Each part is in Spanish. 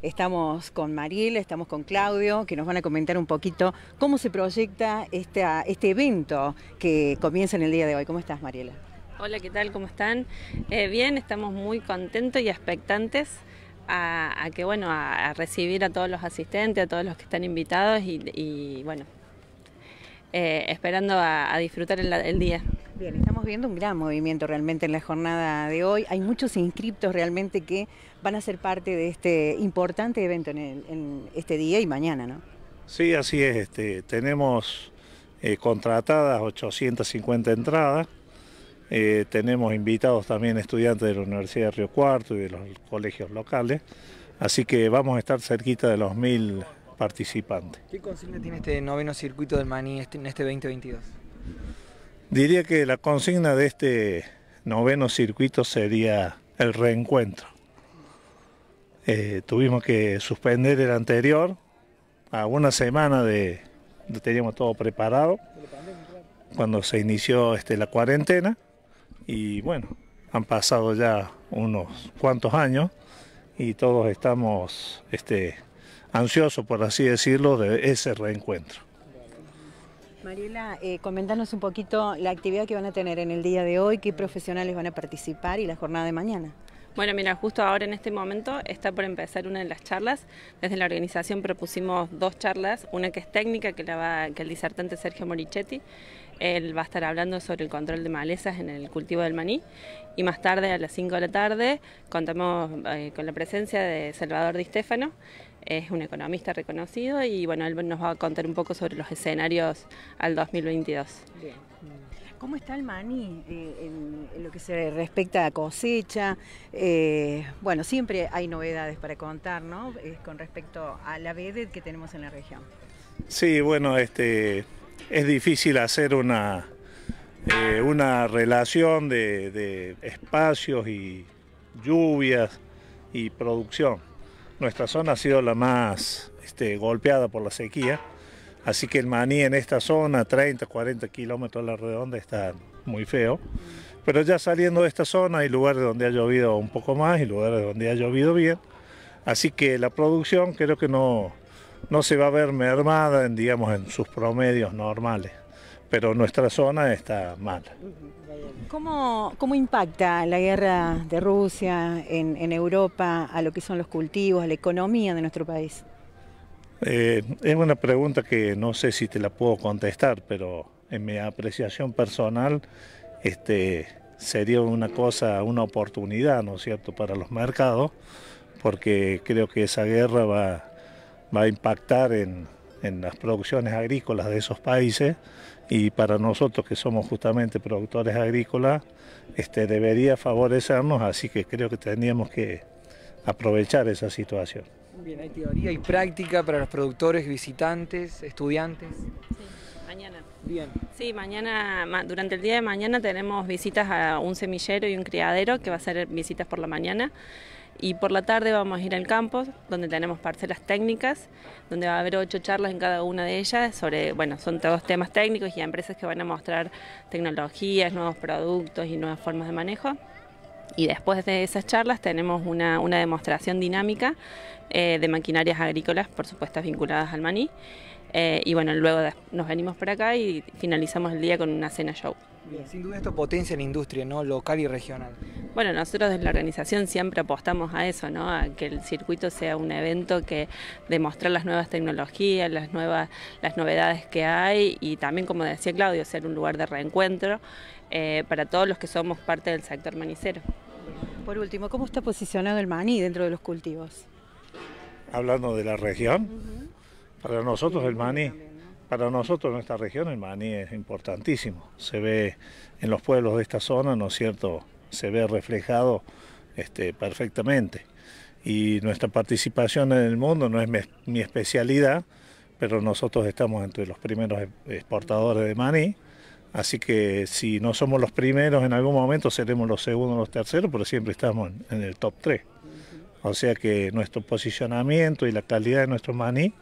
Estamos con Mariela, estamos con Claudio, que nos van a comentar un poquito cómo se proyecta este evento que comienza en el día de hoy. ¿Cómo estás, Mariela? Hola, ¿qué tal? ¿Cómo están? Eh, bien, estamos muy contentos y expectantes a, que, bueno, a, recibir a todos los asistentes, a todos los que están invitados y, bueno, eh, esperando a, disfrutar el día. Bien, estamos viendo un gran movimiento realmente en la jornada de hoy. Hay muchos inscriptos realmente que van a ser parte de este importante evento en, este día y mañana, ¿no? Sí, así es. Este, tenemos eh, contratadas 850 entradas. Eh, tenemos invitados también estudiantes de la Universidad de Río Cuarto y de los colegios locales. Así que vamos a estar cerquita de los mil participantes. ¿Qué consigna tiene este noveno circuito del Maní este, en este 2022? Diría que la consigna de este noveno circuito sería el reencuentro. Eh, tuvimos que suspender el anterior a una semana de, lo teníamos todo preparado cuando se inició este, la cuarentena y bueno, han pasado ya unos cuantos años y todos estamos este, ansiosos, por así decirlo, de ese reencuentro. Mariela, eh, comentanos un poquito la actividad que van a tener en el día de hoy, qué profesionales van a participar y la jornada de mañana. Bueno, mira, justo ahora en este momento está por empezar una de las charlas. Desde la organización propusimos dos charlas, una que es técnica, que, la va, que el disertante Sergio Morichetti, él va a estar hablando sobre el control de malezas en el cultivo del maní, y más tarde a las 5 de la tarde contamos eh, con la presencia de Salvador Di Stefano, es un economista reconocido, y bueno, él nos va a contar un poco sobre los escenarios al 2022. Bien. ¿Cómo está el maní eh, en, lo que se respecta a cosecha? Eh, bueno, siempre hay novedades para contar, ¿no? Eh, con respecto a la vedet que tenemos en la región. Sí, bueno, este, es difícil hacer una, una relación de, espacios y lluvias y producción. Nuestra zona ha sido la más este, golpeada por la sequía Así que el maní en esta zona, 30, 40 kilómetros a la redonda, está muy feo. Pero ya saliendo de esta zona hay lugares donde ha llovido un poco más y lugares donde ha llovido bien. Así que la producción creo que no, no se va a ver mermada en, digamos, en sus promedios normales. Pero nuestra zona está mala. ¿Cómo, ¿Cómo, impacta la guerra de Rusia en Europa a lo que son los cultivos, a la economía de nuestro país? Eh, es una pregunta que no sé si te la puedo contestar, pero en mi apreciación personal, este, sería una cosa, una oportunidad, ¿no es cierto?, para los mercados, porque creo que esa guerra va, va a impactar en, las producciones agrícolas de esos países y para nosotros que somos justamente productores agrícolas, este, debería favorecernos, así que creo que tendríamos que aprovechar esa situación. Bien, hay teoría y práctica para los productores, visitantes, estudiantes. Sí, mañana. Bien. Sí, mañana, durante el día de mañana tenemos visitas a un semillero y un criadero que va a ser visitas por la mañana. Y por la tarde vamos a ir al campo, donde tenemos parcelas técnicas, donde va a haber ocho charlas en cada una de ellas sobre, bueno, son todos temas técnicos y empresas que van a mostrar tecnologías, nuevos productos y nuevas formas de manejo y después de esas charlas tenemos una, demostración dinámica eh, de maquinarias agrícolas, por supuesto vinculadas al maní. Eh, y bueno, luego nos venimos para acá y finalizamos el día con una cena show. Bien, sin duda esto potencia la industria, ¿no? Local y regional. Bueno, nosotros desde la organización siempre apostamos a eso, ¿no? A que el circuito sea un evento que demostrar las nuevas tecnologías, las nuevas, las novedades que hay y también, como decía Claudio, ser un lugar de reencuentro eh, para todos los que somos parte del sector manicero por último, ¿cómo está posicionado el maní dentro de los cultivos? Hablando de la región, para nosotros el maní, para nosotros nuestra región el maní es importantísimo. Se ve en los pueblos de esta zona, ¿no es cierto? Se ve reflejado este, perfectamente. Y nuestra participación en el mundo no es mi especialidad, pero nosotros estamos entre los primeros exportadores de maní Así que si no somos los primeros en algún momento, seremos los segundos o los terceros, pero siempre estamos en el top 3. O sea que nuestro posicionamiento y la calidad de nuestro maní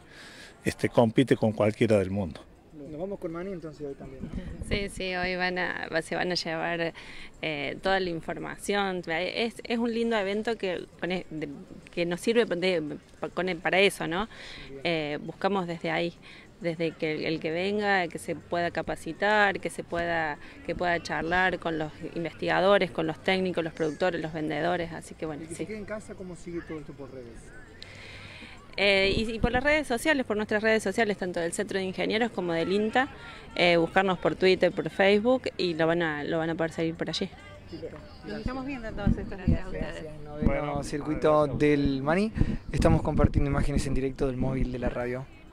este, compite con cualquiera del mundo. Nos vamos con maní entonces hoy también. Sí, sí, hoy van a, se van a llevar eh, toda la información. Es, un lindo evento que, que nos sirve para eso, ¿no? Eh, buscamos desde ahí desde que el, que venga, que se pueda capacitar, que se pueda, que pueda charlar con los investigadores, con los técnicos, los productores, los vendedores, así que bueno. Y se quede en casa, ¿cómo sigue todo esto por redes? Eh, y, por las redes sociales, por nuestras redes sociales, tanto del Centro de Ingenieros como del INTA, eh, buscarnos por Twitter, por Facebook y lo van a, lo van a poder seguir por allí. Nos estamos viendo Bueno, circuito del Mani, estamos compartiendo imágenes en directo del móvil de la radio.